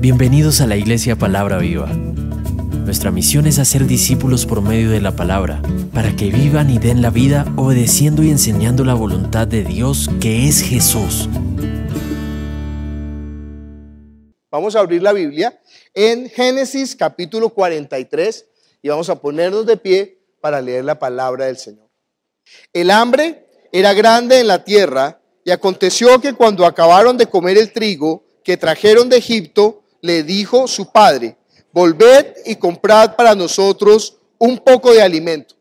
Bienvenidos a la Iglesia Palabra Viva. Nuestra misión es hacer discípulos por medio de la palabra, para que vivan y den la vida obedeciendo y enseñando la voluntad de Dios que es Jesús. Vamos a abrir la Biblia en Génesis capítulo 43 y vamos a ponernos de pie para leer la palabra del Señor. El hambre era grande en la tierra y aconteció que cuando acabaron de comer el trigo que trajeron de Egipto, le dijo su padre, volved y comprad para nosotros un poco de alimento.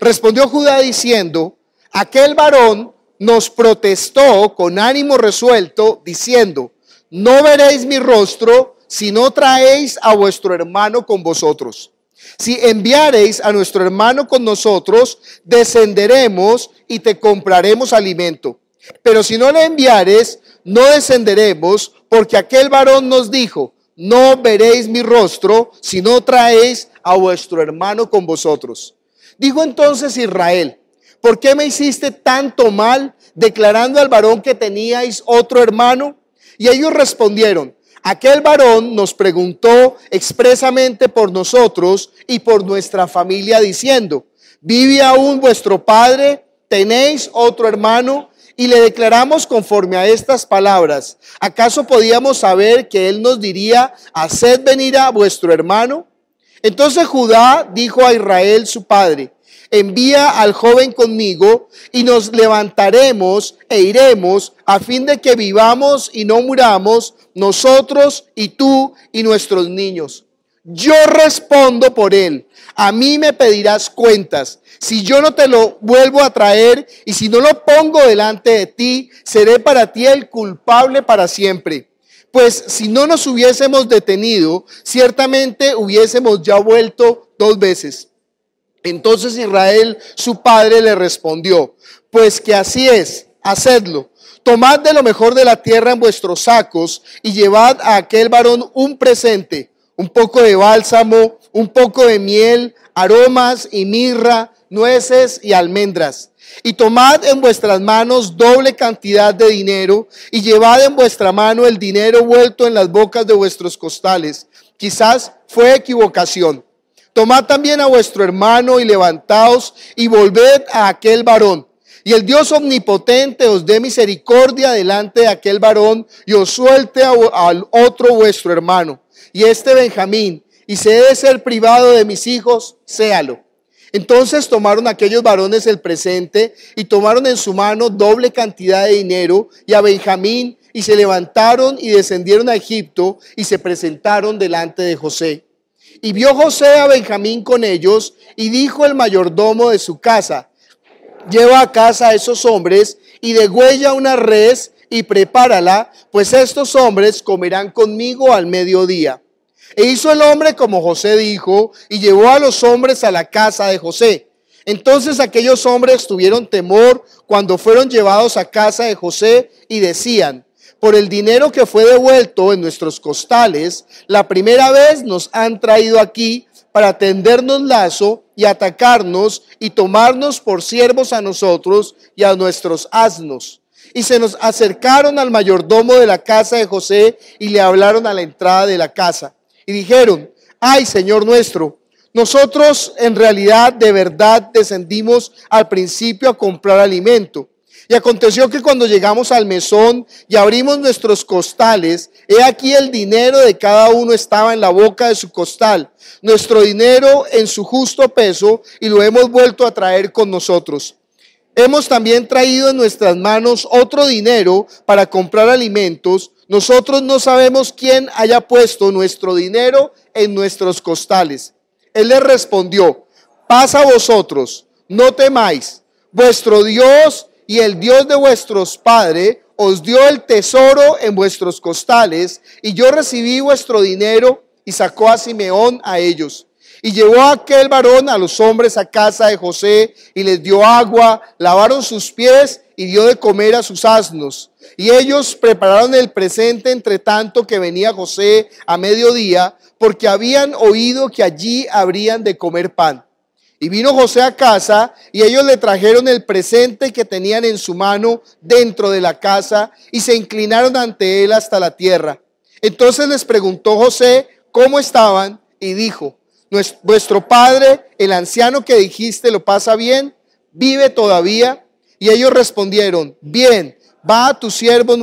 Respondió Judá diciendo, aquel varón nos protestó con ánimo resuelto, diciendo, no veréis mi rostro si no traéis a vuestro hermano con vosotros. Si enviareis a nuestro hermano con nosotros, descenderemos y te compraremos alimento. Pero si no le enviares, no descenderemos, porque aquel varón nos dijo, no veréis mi rostro si no traéis a vuestro hermano con vosotros. Dijo entonces Israel, ¿por qué me hiciste tanto mal declarando al varón que teníais otro hermano? Y ellos respondieron, aquel varón nos preguntó expresamente por nosotros y por nuestra familia diciendo, ¿vive aún vuestro padre? ¿Tenéis otro hermano? y le declaramos conforme a estas palabras. ¿Acaso podíamos saber que él nos diría, haced venir a vuestro hermano? Entonces Judá dijo a Israel su padre, envía al joven conmigo y nos levantaremos e iremos a fin de que vivamos y no muramos nosotros y tú y nuestros niños yo respondo por él. A mí me pedirás cuentas. Si yo no te lo vuelvo a traer y si no lo pongo delante de ti, seré para ti el culpable para siempre. Pues si no nos hubiésemos detenido, ciertamente hubiésemos ya vuelto dos veces. Entonces Israel, su padre, le respondió, pues que así es, hacedlo. Tomad de lo mejor de la tierra en vuestros sacos y llevad a aquel varón un presente un poco de bálsamo, un poco de miel, aromas y mirra, nueces y almendras. Y tomad en vuestras manos doble cantidad de dinero y llevad en vuestra mano el dinero vuelto en las bocas de vuestros costales. Quizás fue equivocación. Tomad también a vuestro hermano y levantaos y volved a aquel varón. Y el Dios omnipotente os dé misericordia delante de aquel varón y os suelte al otro vuestro hermano y este Benjamín, y si he de ser privado de mis hijos, séalo. Entonces tomaron aquellos varones el presente y tomaron en su mano doble cantidad de dinero y a Benjamín y se levantaron y descendieron a Egipto y se presentaron delante de José. Y vio José a Benjamín con ellos y dijo el mayordomo de su casa, lleva a casa a esos hombres y degüella una res y prepárala, pues estos hombres comerán conmigo al mediodía. E hizo el hombre como José dijo, y llevó a los hombres a la casa de José. Entonces aquellos hombres tuvieron temor cuando fueron llevados a casa de José y decían, por el dinero que fue devuelto en nuestros costales, la primera vez nos han traído aquí para tendernos lazo y atacarnos y tomarnos por siervos a nosotros y a nuestros asnos. Y se nos acercaron al mayordomo de la casa de José y le hablaron a la entrada de la casa dijeron, ay Señor nuestro, nosotros en realidad de verdad descendimos al principio a comprar alimento. Y aconteció que cuando llegamos al mesón y abrimos nuestros costales, he aquí el dinero de cada uno estaba en la boca de su costal, nuestro dinero en su justo peso, y lo hemos vuelto a traer con nosotros. Hemos también traído en nuestras manos otro dinero para comprar alimentos, nosotros no sabemos quién haya puesto nuestro dinero en nuestros costales. Él les respondió, «Pasa a vosotros, no temáis, vuestro Dios y el Dios de vuestros padres os dio el tesoro en vuestros costales, y yo recibí vuestro dinero y sacó a Simeón a ellos. Y llevó aquel varón a los hombres a casa de José y les dio agua, lavaron sus pies y dio de comer a sus asnos. Y ellos prepararon el presente entre tanto que venía José a mediodía, porque habían oído que allí habrían de comer pan. Y vino José a casa y ellos le trajeron el presente que tenían en su mano dentro de la casa y se inclinaron ante él hasta la tierra. Entonces les preguntó José cómo estaban y dijo, vuestro padre, el anciano que dijiste, lo pasa bien, vive todavía. Y ellos respondieron, bien, va a tu siervo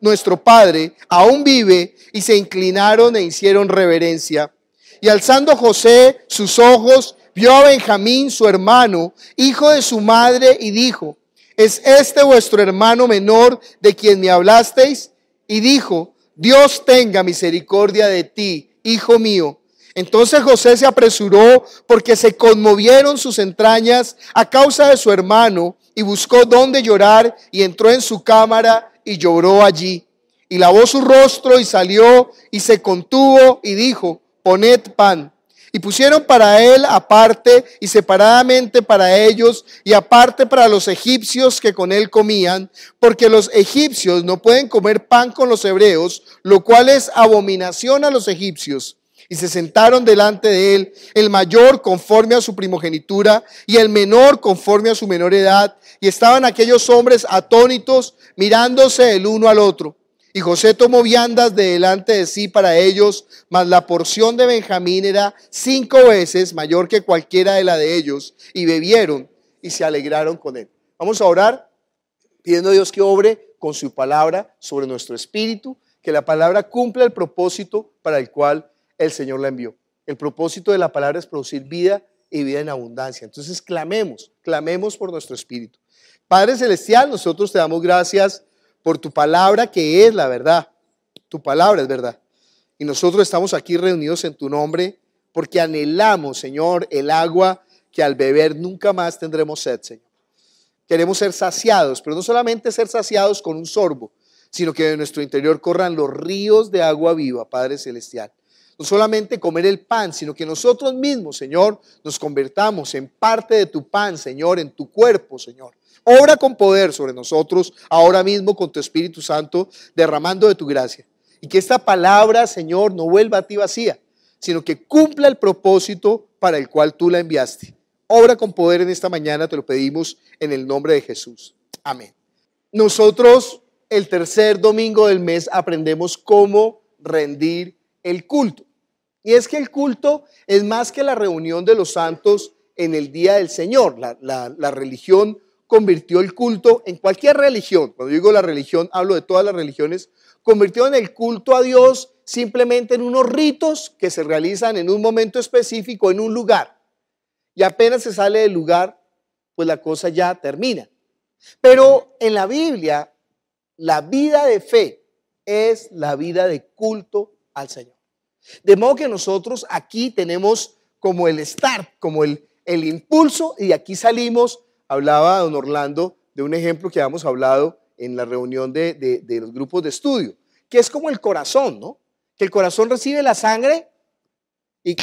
nuestro padre, aún vive. Y se inclinaron e hicieron reverencia. Y alzando José sus ojos, vio a Benjamín, su hermano, hijo de su madre, y dijo, ¿es este vuestro hermano menor de quien me hablasteis? Y dijo, Dios tenga misericordia de ti, hijo mío entonces José se apresuró porque se conmovieron sus entrañas a causa de su hermano y buscó dónde llorar y entró en su cámara y lloró allí. Y lavó su rostro y salió y se contuvo y dijo, poned pan. Y pusieron para él aparte y separadamente para ellos y aparte para los egipcios que con él comían, porque los egipcios no pueden comer pan con los hebreos, lo cual es abominación a los egipcios y se sentaron delante de él, el mayor conforme a su primogenitura y el menor conforme a su menor edad, y estaban aquellos hombres atónitos mirándose el uno al otro. Y José tomó viandas de delante de sí para ellos, mas la porción de Benjamín era cinco veces mayor que cualquiera de la de ellos, y bebieron y se alegraron con él. Vamos a orar pidiendo a Dios que obre con su palabra sobre nuestro espíritu, que la palabra cumpla el propósito para el cual el Señor la envió. El propósito de la palabra es producir vida y vida en abundancia. Entonces clamemos, clamemos por nuestro espíritu. Padre Celestial, nosotros te damos gracias por tu palabra que es la verdad. Tu palabra es verdad. Y nosotros estamos aquí reunidos en tu nombre porque anhelamos, Señor, el agua que al beber nunca más tendremos sed, Señor. Queremos ser saciados, pero no solamente ser saciados con un sorbo, sino que de nuestro interior corran los ríos de agua viva, Padre Celestial no solamente comer el pan, sino que nosotros mismos, Señor, nos convertamos en parte de tu pan, Señor, en tu cuerpo, Señor. Obra con poder sobre nosotros ahora mismo con tu Espíritu Santo, derramando de tu gracia. Y que esta palabra, Señor, no vuelva a ti vacía, sino que cumpla el propósito para el cual tú la enviaste. Obra con poder en esta mañana, te lo pedimos en el nombre de Jesús. Amén. Nosotros el tercer domingo del mes aprendemos cómo rendir el culto. Y es que el culto es más que la reunión de los santos en el día del Señor. La, religión convirtió el culto en cualquier religión. Cuando digo la religión, hablo de todas las religiones. Convirtió en el culto a Dios simplemente en unos ritos que se realizan en un momento específico, en un lugar. Y apenas se sale del lugar, pues la cosa ya termina. Pero en la Biblia, la vida de fe es la vida de culto al Señor. De modo que nosotros aquí tenemos como el start, como el, impulso, y aquí salimos, hablaba don Orlando de un ejemplo que habíamos hablado en la reunión de, los grupos de estudio, que es como el corazón, ¿no? Que el corazón recibe la sangre y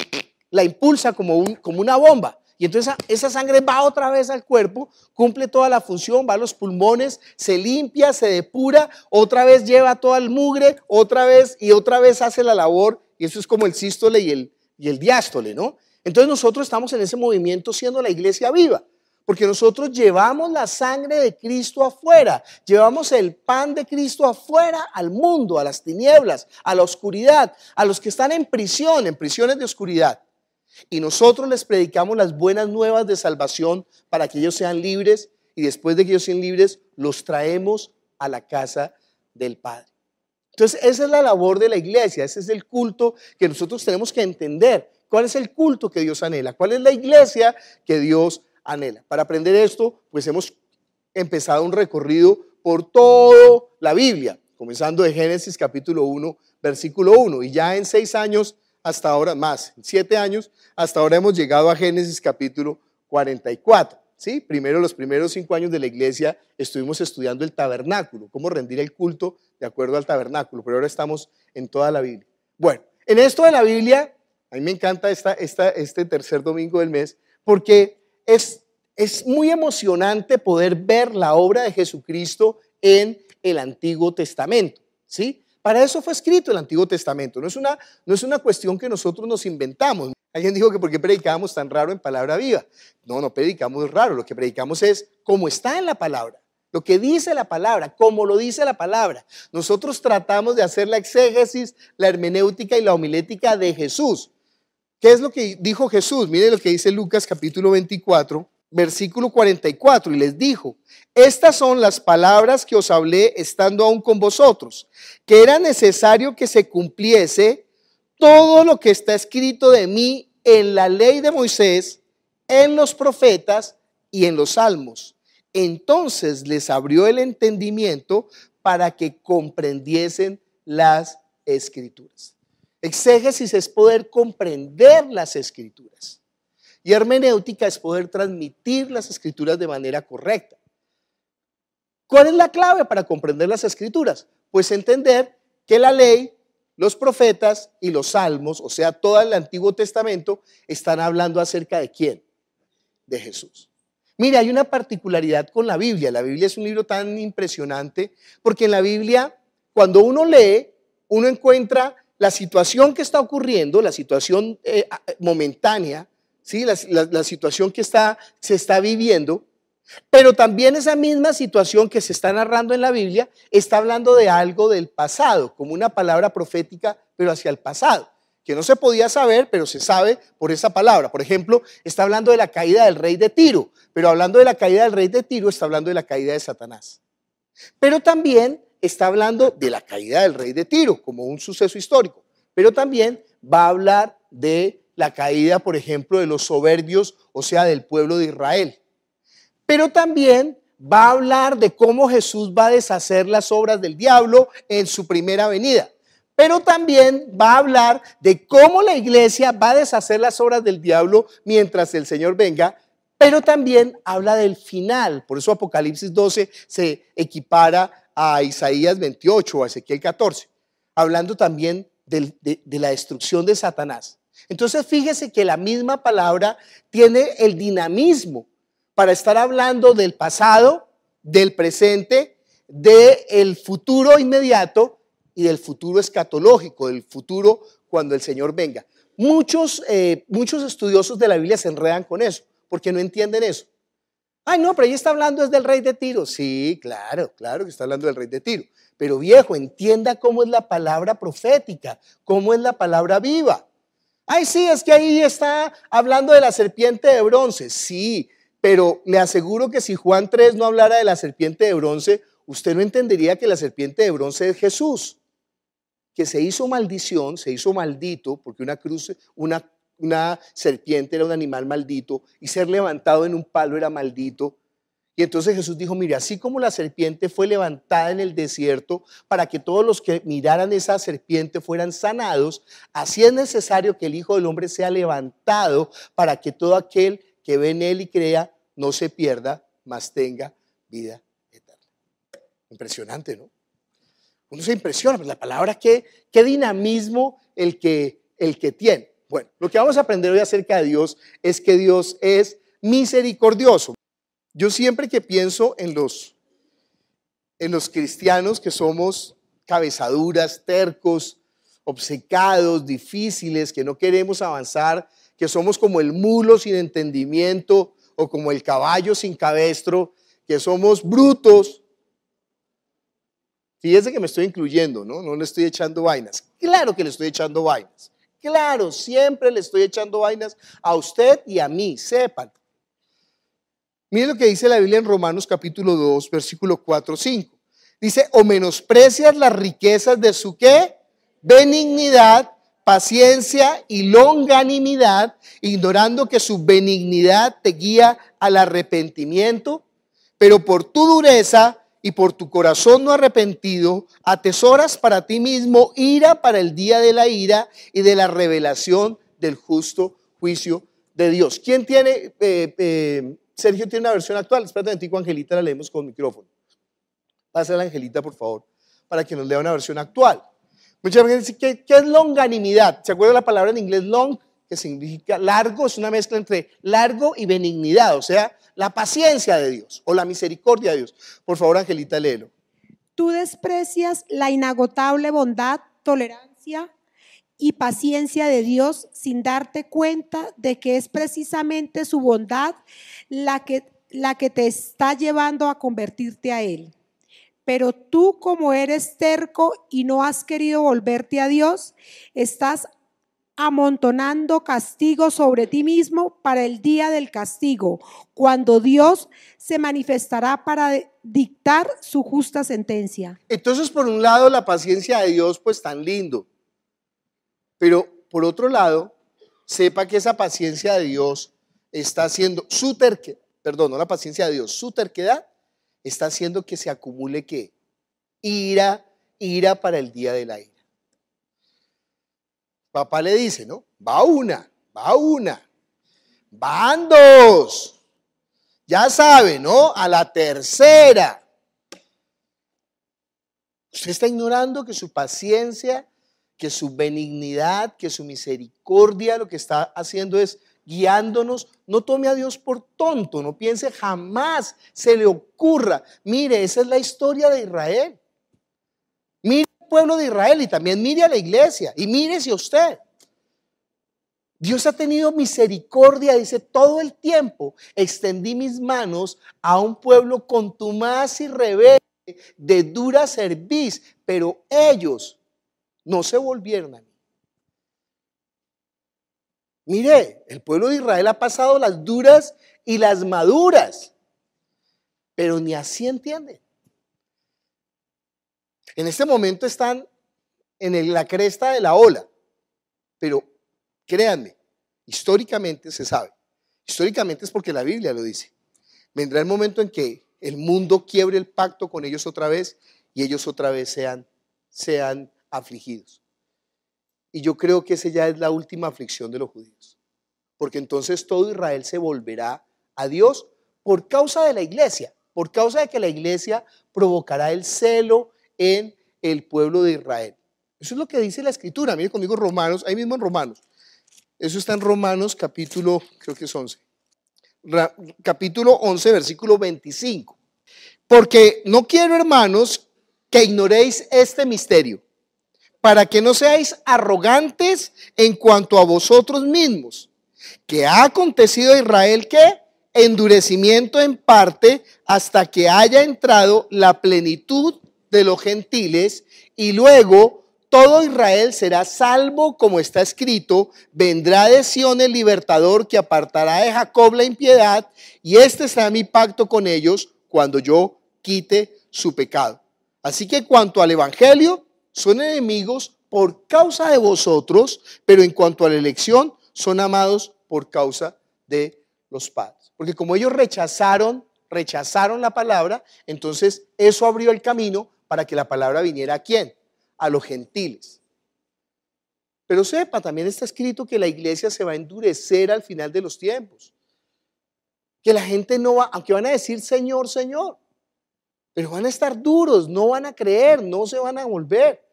la impulsa como, como una bomba. Y entonces esa sangre va otra vez al cuerpo, cumple toda la función, va a los pulmones, se limpia, se depura, otra vez lleva todo el mugre, otra vez y otra vez hace la labor y eso es como el sístole y el, y el diástole, ¿no? Entonces nosotros estamos en ese movimiento siendo la iglesia viva, porque nosotros llevamos la sangre de Cristo afuera, llevamos el pan de Cristo afuera al mundo, a las tinieblas, a la oscuridad, a los que están en prisión, en prisiones de oscuridad. Y nosotros les predicamos las buenas nuevas de salvación para que ellos sean libres y después de que ellos sean libres, los traemos a la casa del Padre. Entonces, esa es la labor de la iglesia, ese es el culto que nosotros tenemos que entender. ¿Cuál es el culto que Dios anhela? ¿Cuál es la iglesia que Dios anhela? Para aprender esto, pues hemos empezado un recorrido por toda la Biblia, comenzando de Génesis capítulo 1, versículo 1. Y ya en seis años hasta ahora, más, siete años, hasta ahora hemos llegado a Génesis capítulo 44. ¿sí? Primero, los primeros cinco años de la iglesia estuvimos estudiando el tabernáculo, cómo rendir el culto de acuerdo al tabernáculo, pero ahora estamos en toda la Biblia. Bueno, en esto de la Biblia, a mí me encanta esta, este tercer domingo del mes, porque es, es muy emocionante poder ver la obra de Jesucristo en el Antiguo Testamento, ¿sí? Para eso fue escrito el Antiguo Testamento. No es, una, no es una cuestión que nosotros nos inventamos. Alguien dijo que por qué tan raro en palabra viva. No, no predicamos raro, lo que predicamos es como está en la palabra, lo que dice la palabra, como lo dice la palabra. Nosotros tratamos de hacer la exégesis, la hermenéutica y la homilética de Jesús. ¿Qué es lo que dijo Jesús? Miren lo que dice Lucas capítulo 24, versículo 44, y les dijo, estas son las palabras que os hablé estando aún con vosotros, que era necesario que se cumpliese todo lo que está escrito de mí en la ley de Moisés, en los profetas y en los salmos. Entonces les abrió el entendimiento para que comprendiesen las escrituras. Exégesis es poder comprender las escrituras. Y hermenéutica es poder transmitir las escrituras de manera correcta. ¿Cuál es la clave para comprender las escrituras? Pues entender que la ley los profetas y los salmos, o sea, todo el Antiguo Testamento, están hablando acerca de quién? De Jesús. Mira, hay una particularidad con la Biblia. La Biblia es un libro tan impresionante porque en la Biblia, cuando uno lee, uno encuentra la situación que está ocurriendo, la situación eh, momentánea, ¿sí? La, situación que está, se está viviendo, pero también esa misma situación que se está narrando en la Biblia está hablando de algo del pasado, como una palabra profética, pero hacia el pasado, que no se podía saber, pero se sabe por esa palabra. Por ejemplo, está hablando de la caída del rey de Tiro, pero hablando de la caída del rey de Tiro está hablando de la caída de Satanás. Pero también está hablando de la caída del rey de Tiro, como un suceso histórico. Pero también va a hablar de la caída, por ejemplo, de los soberbios, o sea, del pueblo de Israel pero también va a hablar de cómo Jesús va a deshacer las obras del diablo en su primera venida. Pero también va a hablar de cómo la iglesia va a deshacer las obras del diablo mientras el Señor venga. Pero también habla del final. Por eso Apocalipsis 12 se equipara a Isaías 28 o a Ezequiel 14. Hablando también de, de la destrucción de Satanás. Entonces fíjese que la misma palabra tiene el dinamismo para estar hablando del pasado, del presente, del futuro inmediato y del futuro escatológico, del futuro cuando el Señor venga. Muchos, eh, muchos estudiosos de la Biblia se enredan con eso, porque no entienden eso. Ay, no, pero ahí está hablando es del rey de Tiro. Sí, claro, claro que está hablando del rey de Tiro. Pero viejo, entienda cómo es la palabra profética, cómo es la palabra viva. Ay, sí, es que ahí está hablando de la serpiente de bronce. Sí, pero le aseguro que si Juan 3 no hablara de la serpiente de bronce, usted no entendería que la serpiente de bronce es Jesús, que se hizo maldición, se hizo maldito, porque una cruz, una, una serpiente era un animal maldito, y ser levantado en un palo era maldito. Y entonces Jesús dijo, mire, así como la serpiente fue levantada en el desierto para que todos los que miraran esa serpiente fueran sanados, así es necesario que el Hijo del Hombre sea levantado para que todo aquel que ve en él y crea no se pierda, mas tenga vida eterna. Impresionante, ¿no? Uno se impresiona, pero pues, la palabra qué, qué dinamismo el que, el que tiene. Bueno, lo que vamos a aprender hoy acerca de Dios es que Dios es misericordioso. Yo siempre que pienso en los, en los cristianos que somos cabezaduras, tercos, obcecados, difíciles, que no queremos avanzar, que somos como el mulo sin entendimiento, o como el caballo sin cabestro, que somos brutos. Fíjese que me estoy incluyendo, ¿no? No le estoy echando vainas. Claro que le estoy echando vainas. Claro, siempre le estoy echando vainas a usted y a mí, sépanlo. Mire lo que dice la Biblia en Romanos capítulo 2, versículo 4, 5. Dice, o menosprecias las riquezas de su qué? Benignidad paciencia y longanimidad, ignorando que su benignidad te guía al arrepentimiento, pero por tu dureza y por tu corazón no arrepentido, atesoras para ti mismo ira para el día de la ira y de la revelación del justo juicio de Dios. ¿Quién tiene, eh, eh, Sergio tiene una versión actual? Espérate un Angelita, la leemos con micrófono. Pásala, Angelita, por favor, para que nos lea una versión actual. Mucha ¿qué, es longanimidad? ¿Se acuerda la palabra en inglés long? Que significa largo, es una mezcla entre largo y benignidad, o sea, la paciencia de Dios o la misericordia de Dios. Por favor, Angelita, léelo. Tú desprecias la inagotable bondad, tolerancia y paciencia de Dios sin darte cuenta de que es precisamente su bondad la que, la que te está llevando a convertirte a Él pero tú como eres terco y no has querido volverte a Dios, estás amontonando castigo sobre ti mismo para el día del castigo, cuando Dios se manifestará para dictar su justa sentencia. Entonces, por un lado, la paciencia de Dios, pues tan lindo, pero por otro lado, sepa que esa paciencia de Dios está haciendo su terquedad, perdón, no la paciencia de Dios, su terquedad está haciendo que se acumule qué? Ira, ira para el día de la ira. Papá le dice, ¿no? Va una, va una, van dos. Ya sabe, ¿no? A la tercera. Usted está ignorando que su paciencia, que su benignidad, que su misericordia lo que está haciendo es guiándonos. No tome a Dios por tonto, no piense jamás, se le ocurra. Mire, esa es la historia de Israel. Mire al pueblo de Israel y también mire a la iglesia y mírese usted. Dios ha tenido misericordia, dice, todo el tiempo extendí mis manos a un pueblo contumaz y rebelde de dura serviz, pero ellos no se volvieron a Mire, el pueblo de Israel ha pasado las duras y las maduras, pero ni así entiende. En este momento están en la cresta de la ola, pero créanme, históricamente se sabe. Históricamente es porque la Biblia lo dice. Vendrá el momento en que el mundo quiebre el pacto con ellos otra vez y ellos otra vez sean, sean afligidos. Y yo creo que esa ya es la última aflicción de los judíos. Porque entonces todo Israel se volverá a Dios por causa de la iglesia, por causa de que la iglesia provocará el celo en el pueblo de Israel. Eso es lo que dice la escritura. Mire conmigo Romanos, ahí mismo en Romanos. Eso está en Romanos capítulo, creo que es 11. capítulo 11, versículo 25. Porque no quiero, hermanos, que ignoréis este misterio para que no seáis arrogantes en cuanto a vosotros mismos, que ha acontecido a Israel que endurecimiento en parte hasta que haya entrado la plenitud de los gentiles y luego todo Israel será salvo como está escrito, vendrá de Sión el libertador que apartará de Jacob la impiedad y este será mi pacto con ellos cuando yo quite su pecado. Así que cuanto al Evangelio, son enemigos por causa de vosotros, pero en cuanto a la elección, son amados por causa de los padres. Porque como ellos rechazaron, rechazaron la palabra, entonces eso abrió el camino para que la palabra viniera a quién? A los gentiles. Pero sepa, también está escrito que la iglesia se va a endurecer al final de los tiempos. Que la gente no va, aunque van a decir Señor, Señor, pero van a estar duros, no van a creer, no se van a volver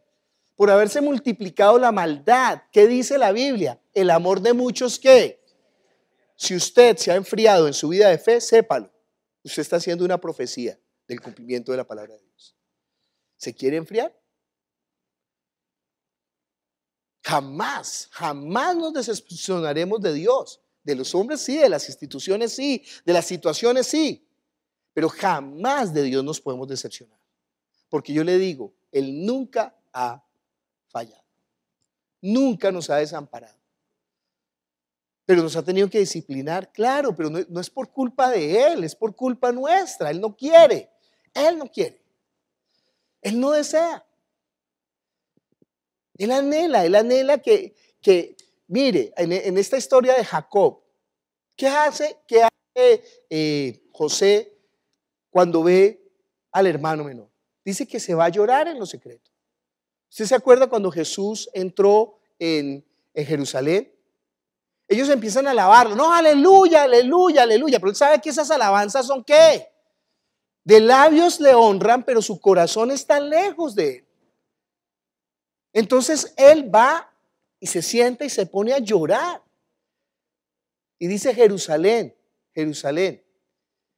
por haberse multiplicado la maldad. ¿Qué dice la Biblia? El amor de muchos que, si usted se ha enfriado en su vida de fe, sépalo. Usted está haciendo una profecía del cumplimiento de la palabra de Dios. ¿Se quiere enfriar? Jamás, jamás nos decepcionaremos de Dios. De los hombres sí, de las instituciones sí, de las situaciones sí. Pero jamás de Dios nos podemos decepcionar. Porque yo le digo, Él nunca ha fallado. Nunca nos ha desamparado. Pero nos ha tenido que disciplinar, claro, pero no, es por culpa de Él, es por culpa nuestra. Él no quiere, Él no quiere. Él no desea. Él anhela, él anhela que, que mire, en, esta historia de Jacob, ¿qué hace, qué hace eh, José cuando ve al hermano menor? Dice que se va a llorar en lo secreto. ¿Usted se acuerda cuando Jesús entró en, Jerusalén? Ellos empiezan a alabarlo. No, aleluya, aleluya, aleluya. Pero él sabe que esas alabanzas son qué. De labios le honran, pero su corazón está lejos de él. Entonces él va y se sienta y se pone a llorar. Y dice, Jerusalén, Jerusalén,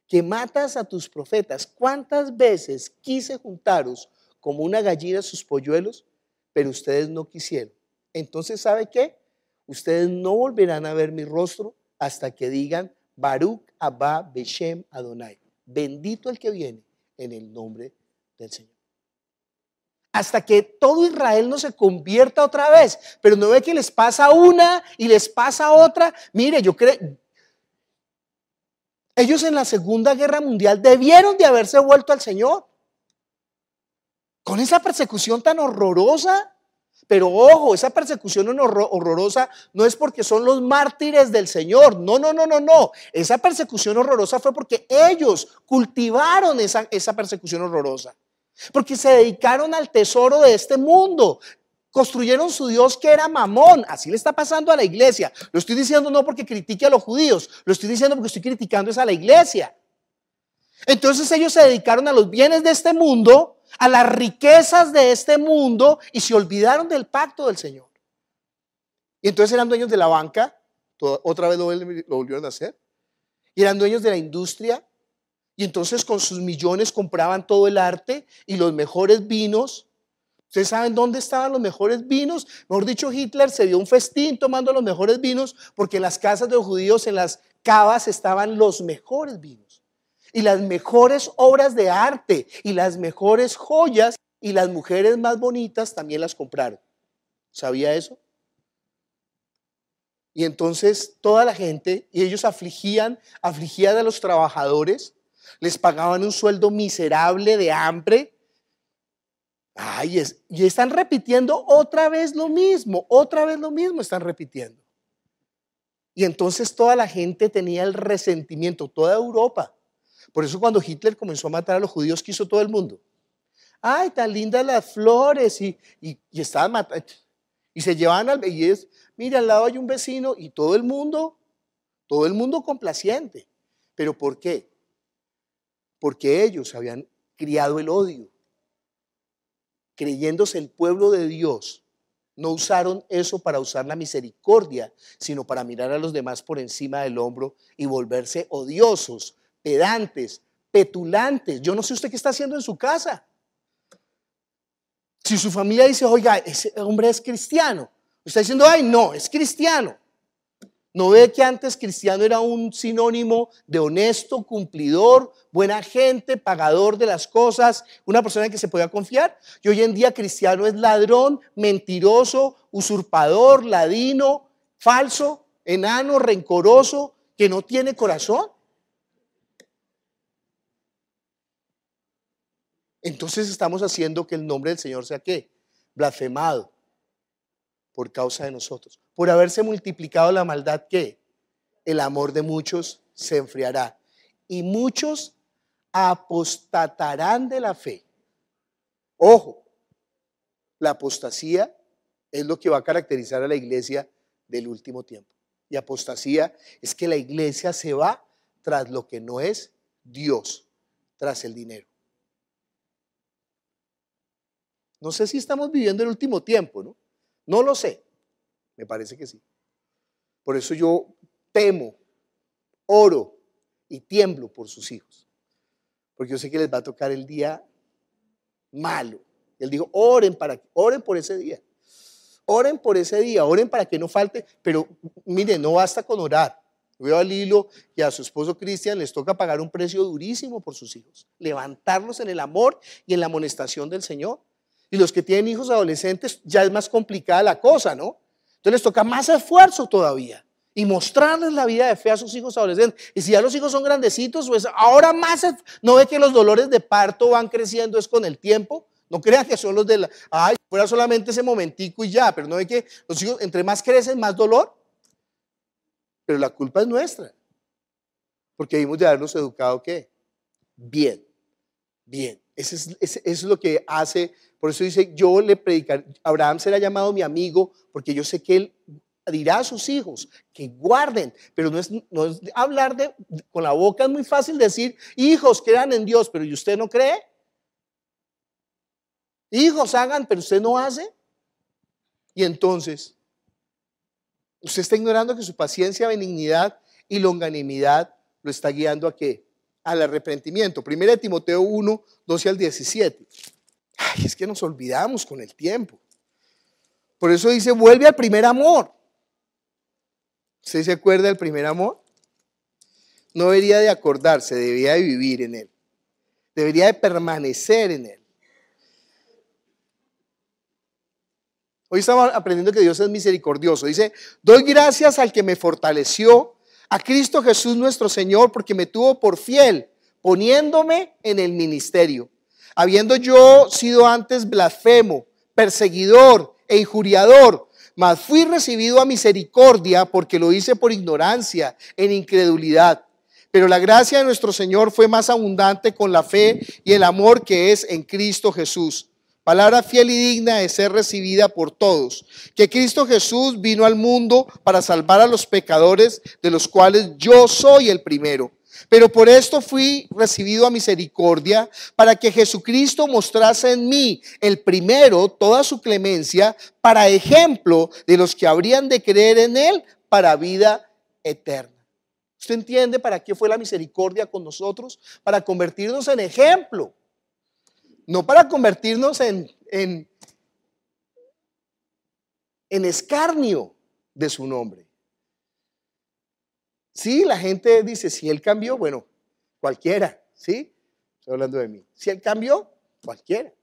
que matas a tus profetas. ¿Cuántas veces quise juntaros como una gallina sus polluelos, pero ustedes no quisieron. Entonces, ¿sabe qué? Ustedes no volverán a ver mi rostro hasta que digan, Baruch Abba Beshem Adonai. Bendito el que viene en el nombre del Señor. Hasta que todo Israel no se convierta otra vez. Pero no ve que les pasa una y les pasa otra. Mire, yo creo. Ellos en la Segunda Guerra Mundial debieron de haberse vuelto al Señor. Con esa persecución tan horrorosa. Pero ojo, esa persecución horrorosa no es porque son los mártires del Señor. No, no, no, no, no. Esa persecución horrorosa fue porque ellos cultivaron esa, esa persecución horrorosa. Porque se dedicaron al tesoro de este mundo. Construyeron su Dios que era mamón. Así le está pasando a la iglesia. Lo estoy diciendo no porque critique a los judíos. Lo estoy diciendo porque estoy criticando es a la iglesia. Entonces ellos se dedicaron a los bienes de este mundo a las riquezas de este mundo y se olvidaron del pacto del Señor. Y entonces eran dueños de la banca, otra vez lo, volvieron a hacer, y eran dueños de la industria, y entonces con sus millones compraban todo el arte y los mejores vinos. ¿Ustedes saben dónde estaban los mejores vinos? Mejor dicho, Hitler se dio un festín tomando los mejores vinos porque en las casas de los judíos, en las cavas, estaban los mejores vinos y las mejores obras de arte y las mejores joyas y las mujeres más bonitas también las compraron. ¿Sabía eso? Y entonces toda la gente, y ellos afligían, afligían a los trabajadores, les pagaban un sueldo miserable de hambre. Ay, y están repitiendo otra vez lo mismo, otra vez lo mismo están repitiendo. Y entonces toda la gente tenía el resentimiento, toda Europa, por eso cuando Hitler comenzó a matar a los judíos, quiso todo el mundo. Ay, tan lindas las flores y, Y se llevaban al y es, mira, al lado hay un vecino y todo el mundo, todo el mundo complaciente. ¿Pero por qué? Porque ellos habían criado el odio. Creyéndose el pueblo de Dios, no usaron eso para usar la misericordia, sino para mirar a los demás por encima del hombro y volverse odiosos pedantes, petulantes. Yo no sé usted qué está haciendo en su casa. Si su familia dice, oiga, ese hombre es cristiano, está diciendo, ay, no, es cristiano. ¿No ve que antes cristiano era un sinónimo de honesto, cumplidor, buena gente, pagador de las cosas, una persona en que se podía confiar? Y hoy en día cristiano es ladrón, mentiroso, usurpador, ladino, falso, enano, rencoroso, que no tiene corazón. entonces estamos haciendo que el nombre del Señor sea qué? Blasfemado por causa de nosotros. Por haberse multiplicado la maldad, ¿qué? El amor de muchos se enfriará. Y muchos apostatarán de la fe. Ojo, la apostasía es lo que va a caracterizar a la iglesia del último tiempo. Y apostasía es que la iglesia se va tras lo que no es Dios, tras el dinero. No sé si estamos viviendo el último tiempo, ¿no? No lo sé. Me parece que sí. Por eso yo temo, oro y tiemblo por sus hijos. Porque yo sé que les va a tocar el día malo. él dijo, oren, para, oren por ese día. Oren por ese día, oren para que no falte. Pero mire, no basta con orar. Veo a Lilo y a su esposo Cristian les toca pagar un precio durísimo por sus hijos. Levantarlos en el amor y en la amonestación del Señor. Y los que tienen hijos adolescentes ya es más complicada la cosa, ¿no? Entonces les toca más esfuerzo todavía y mostrarles la vida de fe a sus hijos adolescentes. Y si ya los hijos son grandecitos, pues ahora más, no ve que los dolores de parto van creciendo, es con el tiempo. No crean que son los de la, ay, fuera solamente ese momentico y ya, pero no ve que los hijos, entre más crecen, más dolor. Pero la culpa es nuestra, porque debimos de habernos educado, ¿qué? Bien, bien. es, eso es lo que hace por eso dice, yo le predicaré, Abraham será llamado mi amigo, porque yo sé que él dirá a sus hijos que guarden, pero no es, hablar de, con la boca, es muy fácil decir, hijos, crean en Dios, pero ¿y usted no cree? Hijos, hagan, pero usted no hace. Y entonces, usted está ignorando que su paciencia, benignidad y longanimidad lo está guiando a qué? Al arrepentimiento. Primera Timoteo 1, 12 al 17 es que nos olvidamos con el tiempo. Por eso dice, vuelve al primer amor. ¿Usted se acuerda del primer amor? No debería de acordarse, debería de vivir en él. Debería de permanecer en él. Hoy estamos aprendiendo que Dios es misericordioso. Dice, doy gracias al que me fortaleció, a Cristo Jesús nuestro Señor, porque me tuvo por fiel, poniéndome en el ministerio. Habiendo yo sido antes blasfemo, perseguidor e injuriador, mas fui recibido a misericordia porque lo hice por ignorancia, en incredulidad. Pero la gracia de nuestro Señor fue más abundante con la fe y el amor que es en Cristo Jesús. Palabra fiel y digna de ser recibida por todos. Que Cristo Jesús vino al mundo para salvar a los pecadores, de los cuales yo soy el primero. Pero por esto fui recibido a misericordia, para que Jesucristo mostrase en mí, el primero, toda su clemencia, para ejemplo de los que habrían de creer en Él para vida eterna. ¿Usted entiende para qué fue la misericordia con nosotros? Para convertirnos en ejemplo, no para convertirnos en, en, en escarnio de su nombre. Sí, la gente dice, si él cambió, bueno, cualquiera, ¿sí? Estoy hablando de mí. Si él cambió, cualquiera.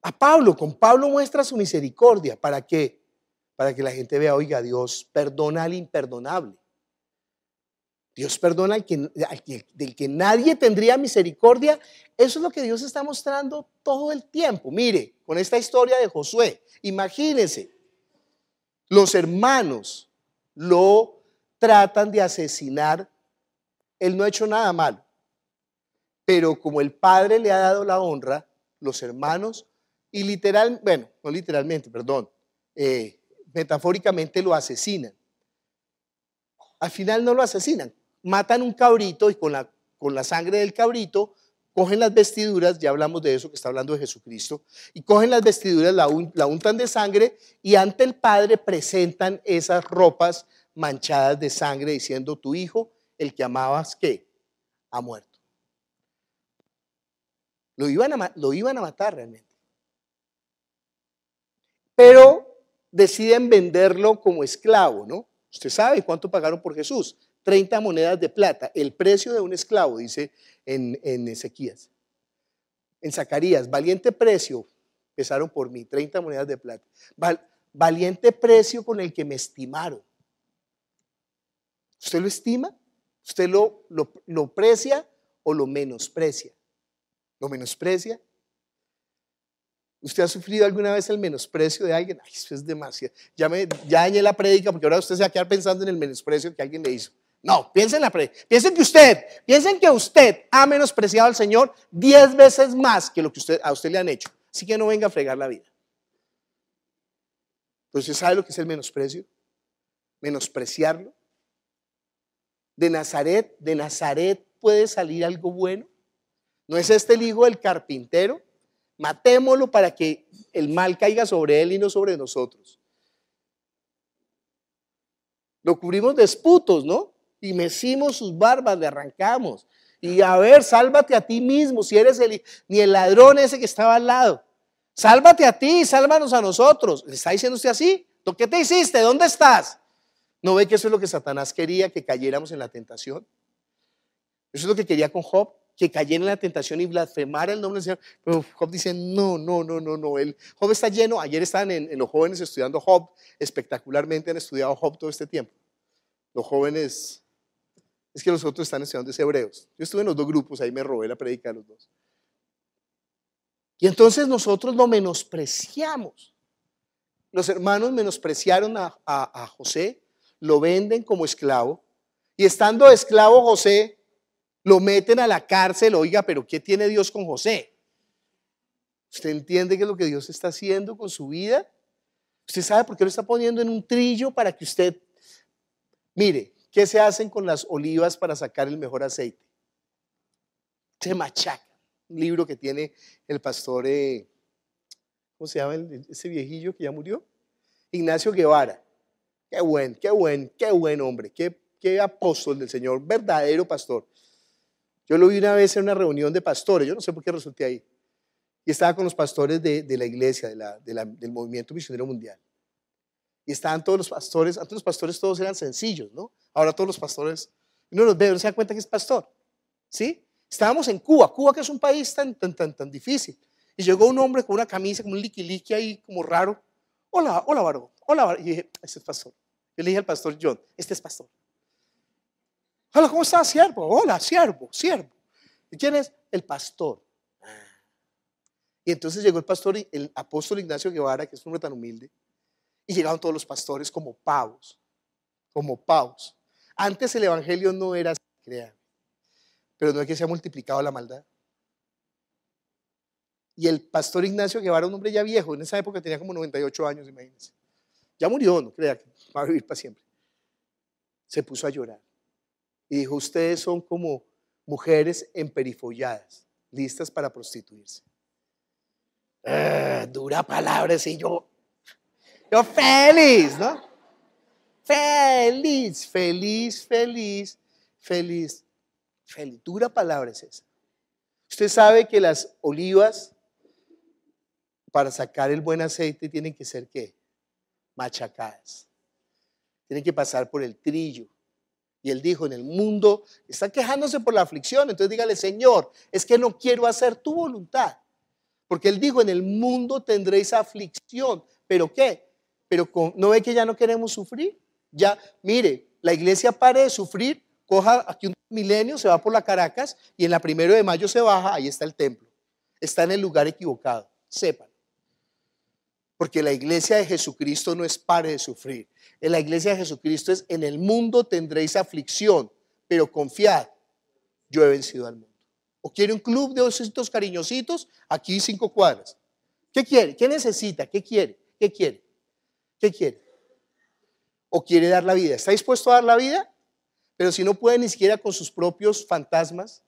A Pablo, con Pablo muestra su misericordia. ¿Para qué? Para que la gente vea, oiga, Dios perdona al imperdonable. Dios perdona al que, al que, del que nadie tendría misericordia. Eso es lo que Dios está mostrando todo el tiempo. Mire, con esta historia de Josué, imagínense, los hermanos lo tratan de asesinar. Él no ha hecho nada malo. Pero como el padre le ha dado la honra, los hermanos, y literal, bueno, no literalmente, perdón, eh, metafóricamente lo asesinan. Al final no lo asesinan, matan un cabrito y con la, con la sangre del cabrito cogen las vestiduras, ya hablamos de eso que está hablando de Jesucristo, y cogen las vestiduras, la, untan de sangre y ante el Padre presentan esas ropas manchadas de sangre diciendo, tu hijo, el que amabas, ¿qué? Ha muerto. Lo iban a, lo iban a matar realmente. Pero deciden venderlo como esclavo, ¿no? Usted sabe cuánto pagaron por Jesús, 30 monedas de plata, el precio de un esclavo, dice en, Ezequías. En Zacarías, valiente precio, pesaron por mí, 30 monedas de plata. valiente precio con el que me estimaron. ¿Usted lo estima? ¿Usted lo, lo, precia o lo menosprecia? ¿Lo menosprecia? ¿Usted ha sufrido alguna vez el menosprecio de alguien? Ay, eso es demasiado. Ya, me, ya dañé la prédica porque ahora usted se va a quedar pensando en el menosprecio que alguien le hizo. No, piensen, la piensen que usted, piensen que usted ha menospreciado al Señor diez veces más que lo que usted, a usted le han hecho. Así que no venga a fregar la vida. Entonces, pues, usted ¿sabe lo que es el menosprecio? Menospreciarlo. De Nazaret, de Nazaret puede salir algo bueno. ¿No es este el hijo del carpintero? Matémoslo para que el mal caiga sobre él y no sobre nosotros. Lo cubrimos de esputos, ¿no? y mecimos sus barbas, le arrancamos. Y a ver, sálvate a ti mismo si eres el, ni el ladrón ese que estaba al lado. Sálvate a ti, sálvanos a nosotros. ¿Le está diciendo usted así? qué te hiciste? ¿Dónde estás? ¿No ve que eso es lo que Satanás quería, que cayéramos en la tentación? Eso es lo que quería con Job, que cayera en la tentación y blasfemara el nombre del Señor. Pero Job dice, no, no, no, no, no. Job está lleno. Ayer estaban en, los jóvenes estudiando Job. Espectacularmente han estudiado Job todo este tiempo. Los jóvenes es que los otros están estudiando es hebreos. Yo estuve en los dos grupos, ahí me robé la predica de los dos. Y entonces nosotros lo menospreciamos. Los hermanos menospreciaron a, José, lo venden como esclavo, y estando esclavo José, lo meten a la cárcel. Oiga, pero ¿qué tiene Dios con José? ¿Usted entiende que es lo que Dios está haciendo con su vida? ¿Usted sabe por qué lo está poniendo en un trillo para que usted, mire, ¿Qué se hacen con las olivas para sacar el mejor aceite? Se machaca. Un libro que tiene el pastor, eh, ¿cómo se llama ese viejillo que ya murió? Ignacio Guevara. Qué buen, qué buen, qué buen hombre, qué, apóstol del Señor, verdadero pastor. Yo lo vi una vez en una reunión de pastores, yo no sé por qué resulté ahí. Y estaba con los pastores de, la iglesia, del movimiento misionero mundial. Y estaban todos los pastores, antes los pastores todos eran sencillos, ¿no? Ahora todos los pastores, uno los ve, uno se da cuenta que es pastor, ¿sí? Estábamos en Cuba, Cuba que es un país tan, tan, tan, difícil. Y llegó un hombre con una camisa, como un liquiliqui ahí, como raro. Hola, hola, varón, hola, varón. Y dije, este es pastor. Yo le dije al pastor John, este es pastor. Hola, ¿cómo estás, siervo? Hola, siervo, siervo. ¿Y quién es? El pastor. Y entonces llegó el pastor, el apóstol Ignacio Guevara, que es un hombre tan humilde, y llegaron todos los pastores como pavos, como pavos. Antes el Evangelio no era así, pero no es que se ha multiplicado la maldad. Y el pastor Ignacio Guevara, un hombre ya viejo, en esa época tenía como 98 años, imagínense. Ya murió, no crea que va a vivir para siempre. Se puso a llorar y dijo, ustedes son como mujeres emperifolladas, listas para prostituirse. Ah, dura palabra, sí, yo yo feliz, ¿no? Feliz, feliz, feliz, feliz, feliz. Dura palabra es esa. Usted sabe que las olivas, para sacar el buen aceite, tienen que ser qué? Machacadas. Tienen que pasar por el trillo. Y él dijo, en el mundo están quejándose por la aflicción. Entonces dígale, Señor, es que no quiero hacer tu voluntad. Porque él dijo, en el mundo tendréis aflicción. ¿Pero qué? pero ¿no ve que ya no queremos sufrir? Ya, mire, la iglesia pare de sufrir, coja aquí un milenio, se va por la Caracas y en la primero de mayo se baja, ahí está el templo. Está en el lugar equivocado, sepan. Porque la iglesia de Jesucristo no es pare de sufrir. En la iglesia de Jesucristo es, en el mundo tendréis aflicción, pero confiad, yo he vencido al mundo. ¿O quiere un club de ositos cariñositos? Aquí cinco cuadras. ¿Qué quiere? ¿Qué necesita? ¿Qué quiere? ¿Qué quiere? quiere? ¿O quiere dar la vida? ¿Está dispuesto a dar la vida? Pero si no puede ni siquiera con sus propios fantasmas.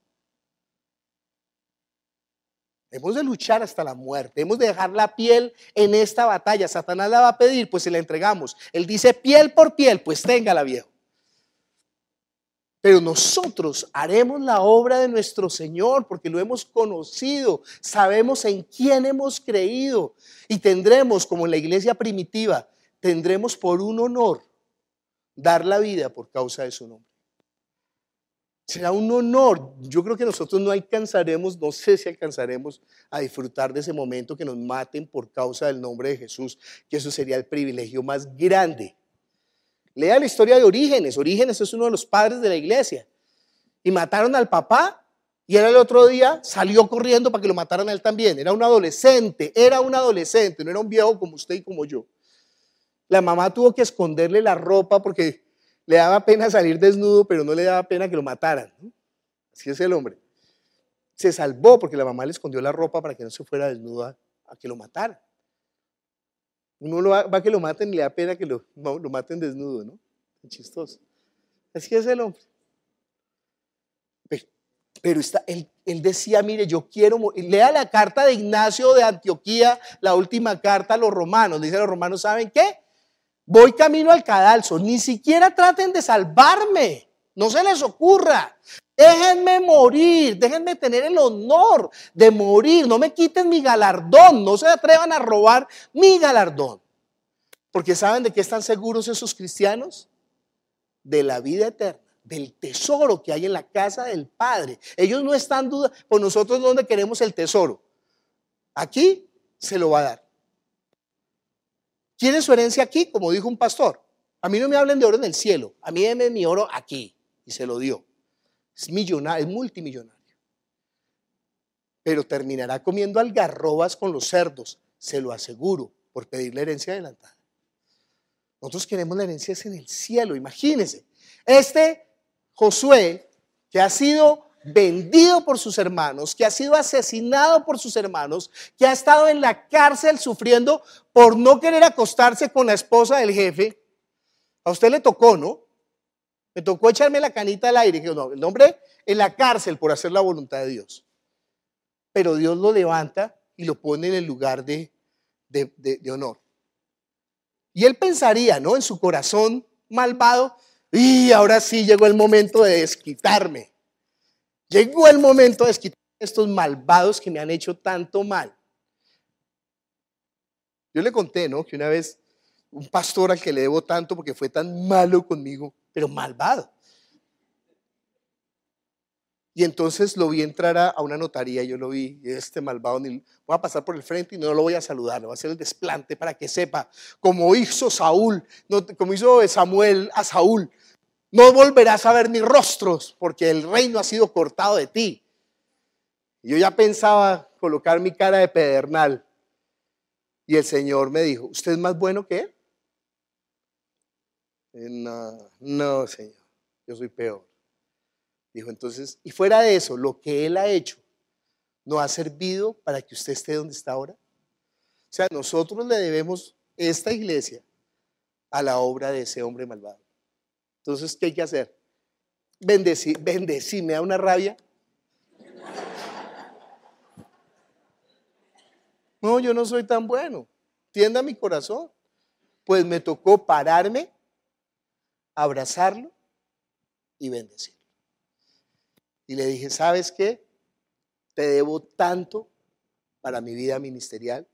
Hemos de luchar hasta la muerte, hemos de dejar la piel en esta batalla. Satanás la va a pedir, pues se la entregamos. Él dice piel por piel, pues téngala viejo. Pero nosotros haremos la obra de nuestro Señor porque lo hemos conocido, sabemos en quién hemos creído y tendremos, como en la iglesia primitiva, tendremos por un honor dar la vida por causa de su nombre. Será un honor. Yo creo que nosotros no alcanzaremos, no sé si alcanzaremos a disfrutar de ese momento que nos maten por causa del nombre de Jesús, que eso sería el privilegio más grande. Lea la historia de Orígenes. Orígenes es uno de los padres de la iglesia. Y mataron al papá y era el otro día, salió corriendo para que lo mataran a él también. Era un adolescente, era un adolescente, no era un viejo como usted y como yo. La mamá tuvo que esconderle la ropa porque le daba pena salir desnudo, pero no le daba pena que lo mataran. Así es el hombre. Se salvó porque la mamá le escondió la ropa para que no se fuera desnudo a que lo mataran. Uno va, a que lo maten y le da pena que lo, maten desnudo, ¿no? Chistoso. Así es el hombre. Pero, está, él, decía, mire, yo quiero, lea la carta de Ignacio de Antioquía, la última carta a los romanos. dice los romanos, ¿saben qué? Voy camino al cadalso. Ni siquiera traten de salvarme. No se les ocurra. Déjenme morir, déjenme tener el honor de morir, no me quiten mi galardón, no se atrevan a robar mi galardón. Porque ¿saben de qué están seguros esos cristianos? De la vida eterna, del tesoro que hay en la casa del Padre. Ellos no están dudando, por nosotros donde queremos el tesoro. Aquí se lo va a dar. ¿Quiere su herencia aquí? Como dijo un pastor. A mí no me hablen de oro en el cielo, a mí denme mi oro aquí. Y se lo dio. Es millonario, es multimillonario. Pero terminará comiendo algarrobas con los cerdos, se lo aseguro, por pedir la herencia adelantada. Nosotros queremos la herencia en el cielo, imagínense. Este Josué, que ha sido vendido por sus hermanos, que ha sido asesinado por sus hermanos, que ha estado en la cárcel sufriendo por no querer acostarse con la esposa del jefe. A usted le tocó, ¿no? Me tocó echarme la canita al aire. Y No, el hombre en la cárcel por hacer la voluntad de Dios. Pero Dios lo levanta y lo pone en el lugar de honor. Y él pensaría, ¿no? En su corazón malvado, y ahora sí llegó el momento de desquitarme. Llegó el momento de esquitar estos malvados que me han hecho tanto mal. Yo le conté, ¿no? Que una vez un pastor al que le debo tanto porque fue tan malo conmigo, pero malvado. Y entonces lo vi entrar a, una notaría, yo lo vi, este malvado, voy a pasar por el frente y no lo voy a saludar, le voy a hacer el desplante para que sepa, como hizo Saúl, como hizo Samuel a Saúl, no volverás a ver mis rostros porque el reino ha sido cortado de ti. Yo ya pensaba colocar mi cara de pedernal. Y el Señor me dijo, ¿usted es más bueno que él? No, no, Señor, yo soy peor. Dijo entonces, y fuera de eso, lo que él ha hecho, ¿no ha servido para que usted esté donde está ahora? O sea, nosotros le debemos esta iglesia a la obra de ese hombre malvado. Entonces, ¿qué hay que hacer? Bendecir, bendecir. me da una rabia. No, yo no soy tan bueno. Tienda mi corazón. Pues me tocó pararme, abrazarlo y bendecirlo. Y le dije, ¿sabes qué? Te debo tanto para mi vida ministerial.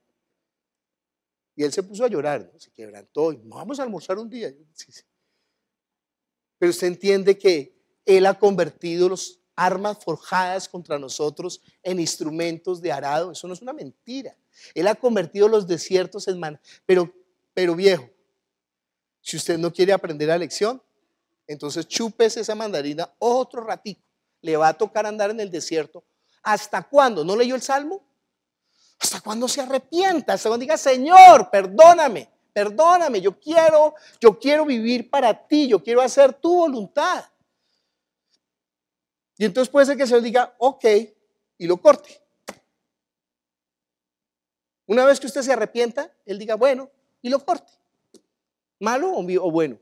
Y él se puso a llorar, se quebrantó. Y vamos a almorzar un día. sí, sí. Pero usted entiende que Él ha convertido las armas forjadas contra nosotros en instrumentos de arado. Eso no es una mentira. Él ha convertido los desiertos en manos. Pero, pero viejo, si usted no quiere aprender la lección, entonces chúpese esa mandarina otro ratico. Le va a tocar andar en el desierto. ¿Hasta cuándo? ¿No leyó el Salmo? ¿Hasta cuándo se arrepienta? Hasta cuándo diga, Señor, perdóname. Perdóname, yo quiero, yo quiero vivir para ti, yo quiero hacer tu voluntad. Y entonces puede ser que se Señor diga, ok, y lo corte. Una vez que usted se arrepienta, él diga, bueno, y lo corte. ¿Malo o, bueno?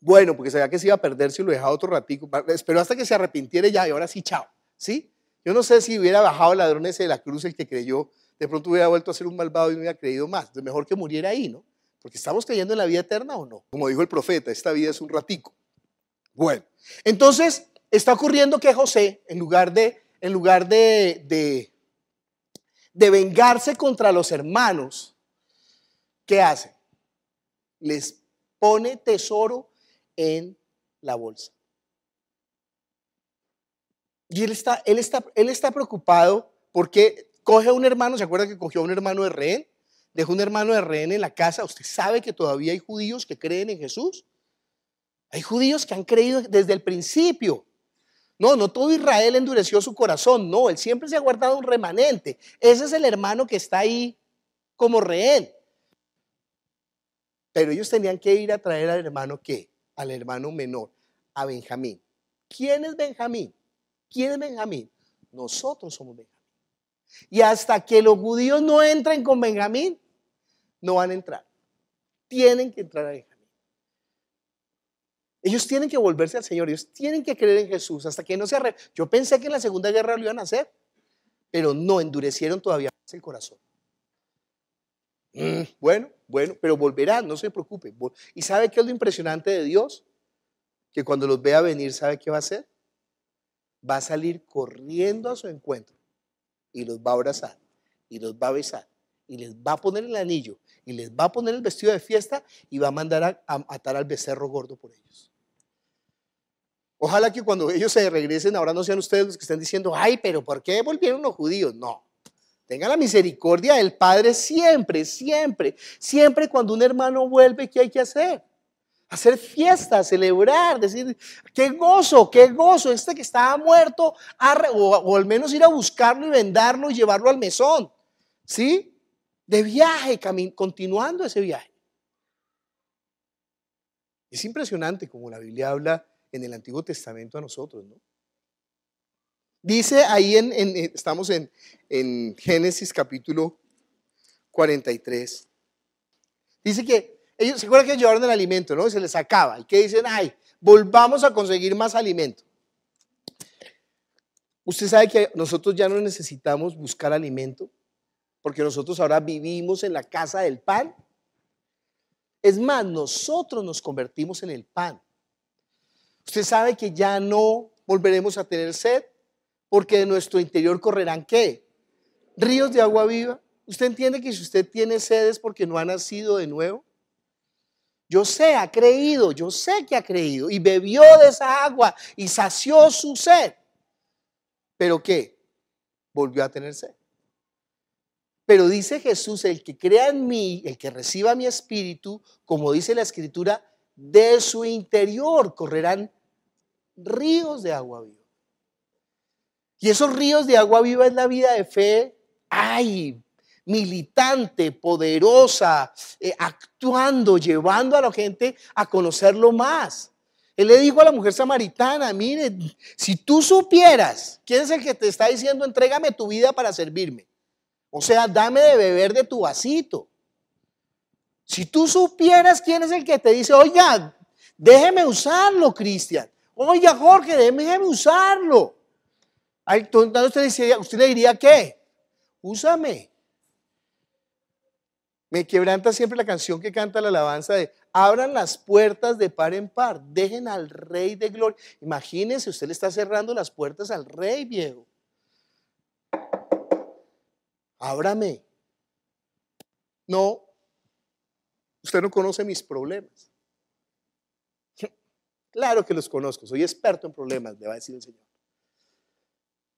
Bueno, porque sabía que se iba a perder si lo dejaba otro ratico. pero hasta que se arrepintiera ya y ahora sí, chao. ¿Sí? Yo no sé si hubiera bajado el ladrón ese de la cruz el que creyó de pronto hubiera vuelto a ser un malvado y no hubiera creído más. Entonces, mejor que muriera ahí, ¿no? Porque estamos creyendo en la vida eterna o no. Como dijo el profeta, esta vida es un ratico. Bueno, entonces está ocurriendo que José, en lugar de, en lugar de, de, de vengarse contra los hermanos, ¿qué hace? Les pone tesoro en la bolsa. Y él está, él está, él está preocupado porque Coge a un hermano, ¿se acuerda que cogió a un hermano de rehén? Dejó un hermano de rehén en la casa. ¿Usted sabe que todavía hay judíos que creen en Jesús? Hay judíos que han creído desde el principio. No, no todo Israel endureció su corazón, no, él siempre se ha guardado un remanente. Ese es el hermano que está ahí como rehén. Pero ellos tenían que ir a traer al hermano qué? Al hermano menor, a Benjamín. ¿Quién es Benjamín? ¿Quién es Benjamín? Nosotros somos Benjamín. Y hasta que los judíos no entren con Benjamín, no van a entrar. Tienen que entrar a Benjamín. Ellos tienen que volverse al Señor, ellos tienen que creer en Jesús hasta que no se arreglen Yo pensé que en la Segunda Guerra lo iban a hacer, pero no, endurecieron todavía más el corazón. Mm, bueno, bueno, pero volverán no se preocupe. ¿Y sabe qué es lo impresionante de Dios? Que cuando los vea venir, ¿sabe qué va a hacer? Va a salir corriendo a su encuentro y los va a abrazar y los va a besar y les va a poner el anillo y les va a poner el vestido de fiesta y va a mandar a, atar al becerro gordo por ellos. Ojalá que cuando ellos se regresen ahora no sean ustedes los que estén diciendo, ay, pero ¿por qué volvieron los judíos? No. Tenga la misericordia del Padre siempre, siempre, siempre cuando un hermano vuelve, ¿qué hay que hacer? hacer fiestas, celebrar, decir, qué gozo, qué gozo, este que estaba muerto, o, al menos ir a buscarlo y vendarlo y llevarlo al mesón, ¿sí? De viaje, continuando ese viaje. Es impresionante como la Biblia habla en el Antiguo Testamento a nosotros, ¿no? Dice ahí, en, estamos en Génesis capítulo 43, dice que ellos se acuerdan que llevaron el alimento, ¿no? Y se les acaba. ¿Y que dicen? Ay, volvamos a conseguir más alimento. Usted sabe que nosotros ya no necesitamos buscar alimento, porque nosotros ahora vivimos en la casa del pan. Es más, nosotros nos convertimos en el pan. Usted sabe que ya no volveremos a tener sed, porque de nuestro interior correrán qué? Ríos de agua viva. ¿Usted entiende que si usted tiene sed es porque no ha nacido de nuevo? Yo sé, ha creído, yo sé que ha creído y bebió de esa agua y sació su sed. Pero ¿qué? Volvió a tener sed. Pero dice Jesús, el que crea en mí, el que reciba mi espíritu, como dice la escritura, de su interior correrán ríos de agua viva. Y esos ríos de agua viva en la vida de fe. Ay, militante, poderosa, eh, actuando, llevando a la gente a conocerlo más. Él le dijo a la mujer samaritana, mire, si tú supieras, ¿quién es el que te está diciendo, entrégame tu vida para servirme? O sea, dame de beber de tu vasito. Si tú supieras quién es el que te dice, oiga, déjeme usarlo, Cristian. Oiga, Jorge, déjeme usarlo. Entonces usted, usted le diría, ¿qué? Úsame. Me quebranta siempre la canción que canta la alabanza de abran las puertas de par en par, dejen al rey de gloria. Imagínense, usted le está cerrando las puertas al rey viejo. Ábrame. No, usted no conoce mis problemas. Claro que los conozco, soy experto en problemas, le va a decir el Señor.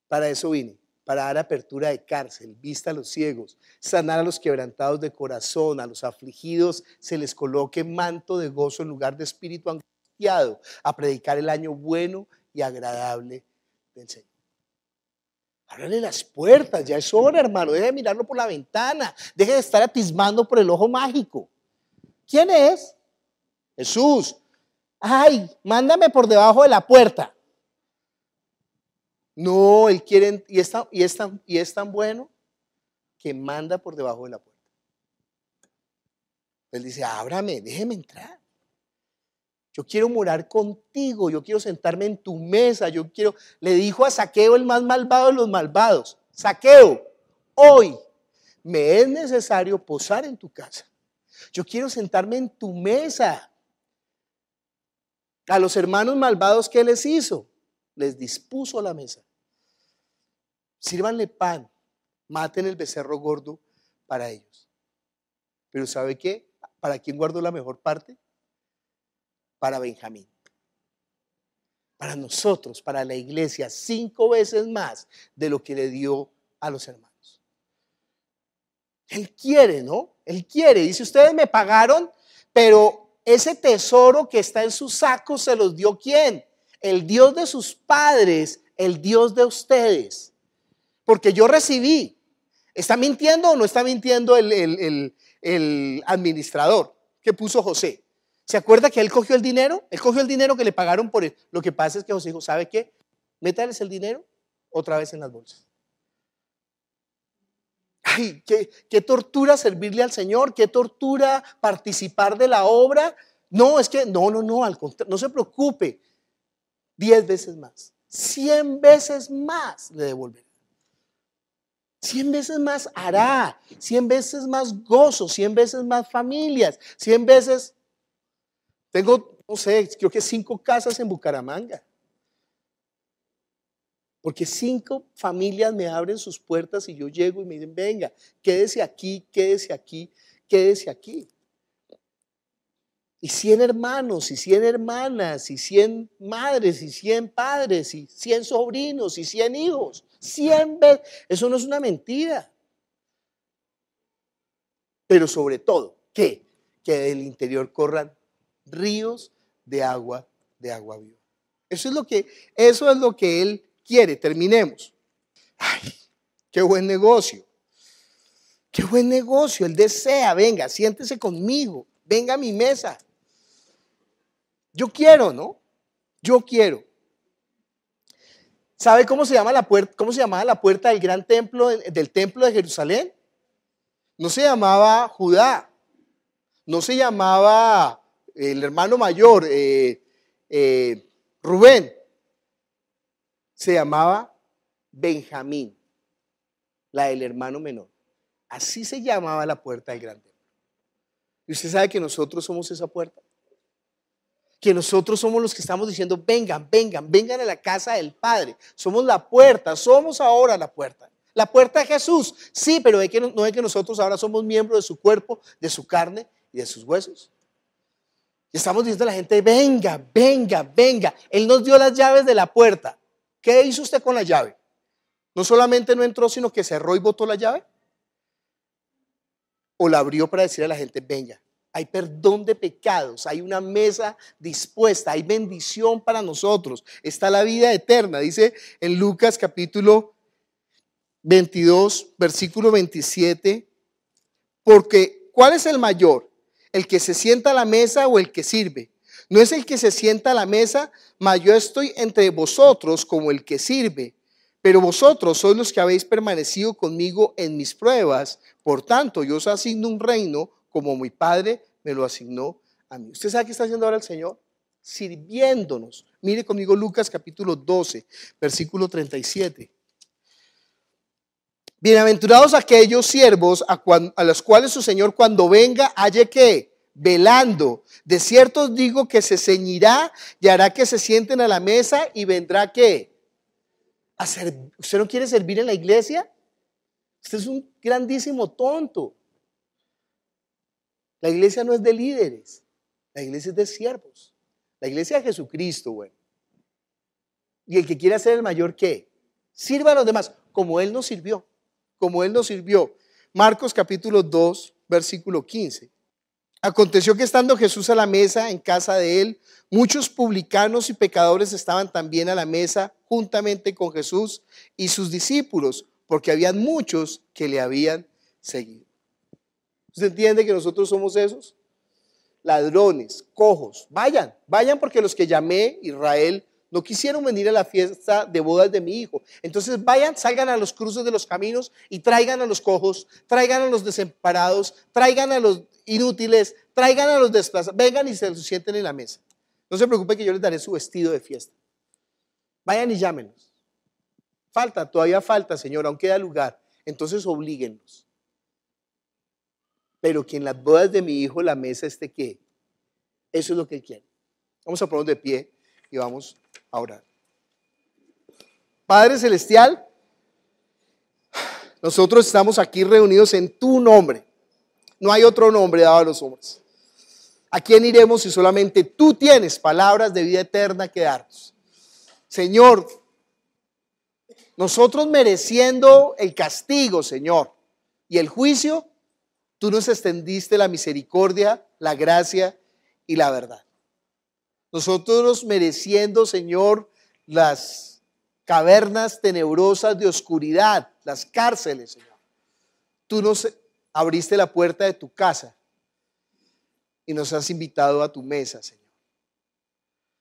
Para eso vine para dar apertura de cárcel, vista a los ciegos, sanar a los quebrantados de corazón, a los afligidos se les coloque manto de gozo en lugar de espíritu angustiado, a predicar el año bueno y agradable del Señor. Ábrale las puertas, ya es hora, hermano. deja de mirarlo por la ventana. Deje de estar atismando por el ojo mágico. ¿Quién es? Jesús. Ay, mándame por debajo de la puerta. No, él quiere, y es tan, y es y es tan bueno que manda por debajo de la puerta. Él dice, ábrame, déjeme entrar. Yo quiero morar contigo, yo quiero sentarme en tu mesa, yo quiero, le dijo a Saqueo el más malvado de los malvados, Saqueo, hoy me es necesario posar en tu casa. Yo quiero sentarme en tu mesa. A los hermanos malvados, ¿qué les hizo? Les dispuso la mesa sírvanle pan, maten el becerro gordo para ellos. Pero ¿sabe qué? ¿Para quién guardo la mejor parte? Para Benjamín. Para nosotros, para la iglesia, cinco veces más de lo que le dio a los hermanos. Él quiere, ¿no? Él quiere. Dice, ustedes me pagaron, pero ese tesoro que está en su saco se los dio quién? El Dios de sus padres, el Dios de ustedes porque yo recibí. ¿Está mintiendo o no está mintiendo el, administrador que puso José? ¿Se acuerda que él cogió el dinero? Él cogió el dinero que le pagaron por él. Lo que pasa es que José dijo, ¿sabe qué? Métales el dinero otra vez en las bolsas. Ay, qué, qué tortura servirle al Señor, qué tortura participar de la obra. No, es que, no, no, no, al contrario, no se preocupe. Diez veces más, cien veces más le devolveré. Cien veces más hará, cien veces más gozo, cien veces más familias, cien veces... Tengo, no sé, creo que cinco casas en Bucaramanga. Porque cinco familias me abren sus puertas y yo llego y me dicen, venga, quédese aquí, quédese aquí, quédese aquí. Y cien hermanos, y cien hermanas, y cien madres, y cien padres, y cien sobrinos, y cien hijos siempre veces. Eso no es una mentira. Pero sobre todo, ¿qué? Que del interior corran ríos de agua, de agua viva. Eso es lo que, eso es lo que él quiere. Terminemos. Ay, qué buen negocio. Qué buen negocio. Él desea, venga, siéntese conmigo. Venga a mi mesa. Yo quiero, ¿no? Yo quiero. ¿Sabe cómo se, llama la puerta, cómo se llamaba la puerta del gran templo, del templo de Jerusalén? No se llamaba Judá, no se llamaba eh, el hermano mayor, eh, eh, Rubén, se llamaba Benjamín, la del hermano menor. Así se llamaba la puerta del gran templo. ¿Y usted sabe que nosotros somos esa puerta? que nosotros somos los que estamos diciendo, vengan, vengan, vengan a la casa del Padre. Somos la puerta, somos ahora la puerta. La puerta de Jesús. Sí, pero no es que nosotros ahora somos miembros de su cuerpo, de su carne y de sus huesos. Y estamos diciendo a la gente, venga, venga, venga. Él nos dio las llaves de la puerta. ¿Qué hizo usted con la llave? No solamente no entró, sino que cerró y botó la llave. O la abrió para decir a la gente, venga, hay perdón de pecados, hay una mesa dispuesta, hay bendición para nosotros, está la vida eterna, dice en Lucas capítulo 22, versículo 27, porque ¿cuál es el mayor? ¿El que se sienta a la mesa o el que sirve? No es el que se sienta a la mesa, mas yo estoy entre vosotros como el que sirve. Pero vosotros sois los que habéis permanecido conmigo en mis pruebas. Por tanto, yo os asigno un reino como mi Padre me lo asignó a mí. ¿Usted sabe qué está haciendo ahora el Señor? Sirviéndonos. Mire conmigo Lucas capítulo 12, versículo 37. Bienaventurados aquellos siervos a, los cuales su Señor cuando venga halle que velando. De cierto digo que se ceñirá y hará que se sienten a la mesa y vendrá que ¿Usted no quiere servir en la iglesia? Usted es un grandísimo tonto. La iglesia no es de líderes, la iglesia es de siervos. La iglesia de Jesucristo, bueno. Y el que quiere ser el mayor, ¿qué? Sirva a los demás, como Él nos sirvió, como Él nos sirvió. Marcos capítulo 2, versículo 15. Aconteció que estando Jesús a la mesa en casa de él, muchos publicanos y pecadores estaban también a la mesa juntamente con Jesús y sus discípulos, porque habían muchos que le habían seguido. ¿Usted entiende que nosotros somos esos? Ladrones, cojos. Vayan, vayan porque los que llamé Israel no quisieron venir a la fiesta de bodas de mi hijo. Entonces vayan, salgan a los cruces de los caminos y traigan a los cojos, traigan a los desamparados, traigan a los inútiles, traigan a los desplazados. Vengan y se los sienten en la mesa. No se preocupen que yo les daré su vestido de fiesta. Vayan y llámenlos. Falta, todavía falta, Señor, aún queda lugar. Entonces oblíguenlos pero que en las bodas de mi hijo la mesa esté qué. Eso es lo que él quiere. Vamos a ponernos de pie y vamos a orar. Padre Celestial, nosotros estamos aquí reunidos en tu nombre. No hay otro nombre dado a los hombres. ¿A quién iremos si solamente tú tienes palabras de vida eterna que darnos? Señor, nosotros mereciendo el castigo, Señor, y el juicio, Tú nos extendiste la misericordia, la gracia y la verdad. Nosotros mereciendo, Señor, las cavernas tenebrosas de oscuridad, las cárceles, Señor. Tú nos abriste la puerta de tu casa y nos has invitado a tu mesa, Señor.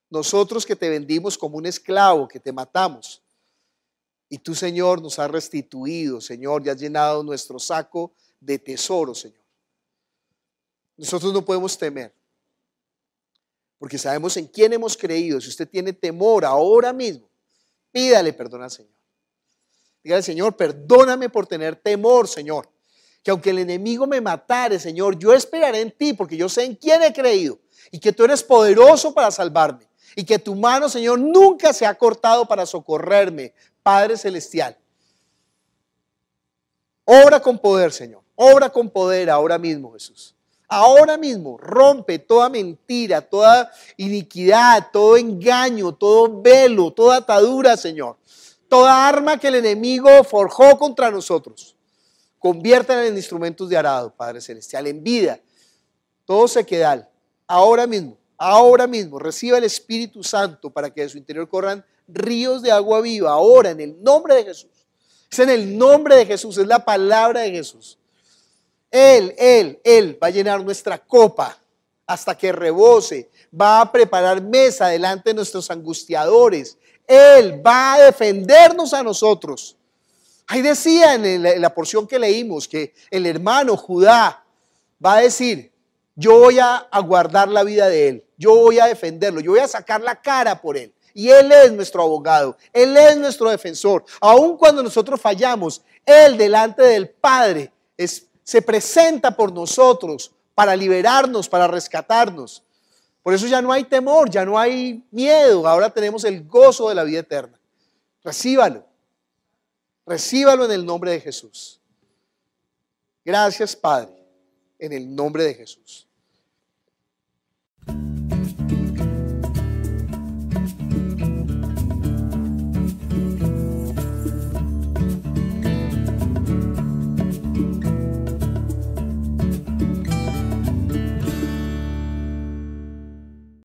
Nosotros que te vendimos como un esclavo, que te matamos. Y tú, Señor, nos has restituido, Señor, y has llenado nuestro saco de tesoro, Señor. Nosotros no podemos temer, porque sabemos en quién hemos creído. Si usted tiene temor ahora mismo, pídale perdón al Señor. Dígale, Señor, perdóname por tener temor, Señor. Que aunque el enemigo me matare, Señor, yo esperaré en ti, porque yo sé en quién he creído y que tú eres poderoso para salvarme y que tu mano, Señor, nunca se ha cortado para socorrerme, Padre Celestial. Obra con poder, Señor. Obra con poder ahora mismo, Jesús. Ahora mismo rompe toda mentira, toda iniquidad, todo engaño, todo velo, toda atadura, Señor. Toda arma que el enemigo forjó contra nosotros. Conviértela en instrumentos de arado, Padre Celestial, en vida. Todo sequedal. Ahora mismo, ahora mismo, reciba el Espíritu Santo para que de su interior corran ríos de agua viva. Ahora, en el nombre de Jesús. Es en el nombre de Jesús, es la palabra de Jesús. Él, Él, Él va a llenar nuestra copa hasta que rebose. Va a preparar mesa delante de nuestros angustiadores. Él va a defendernos a nosotros. Ahí decía en la, porción que leímos que el hermano Judá va a decir, yo voy a, guardar la vida de él, yo voy a defenderlo, yo voy a sacar la cara por él. Y Él es nuestro abogado, Él es nuestro defensor. Aun cuando nosotros fallamos, Él delante del Padre es se presenta por nosotros para liberarnos, para rescatarnos. Por eso ya no hay temor, ya no hay miedo, ahora tenemos el gozo de la vida eterna. Recíbalo, recíbalo en el nombre de Jesús. Gracias Padre, en el nombre de Jesús.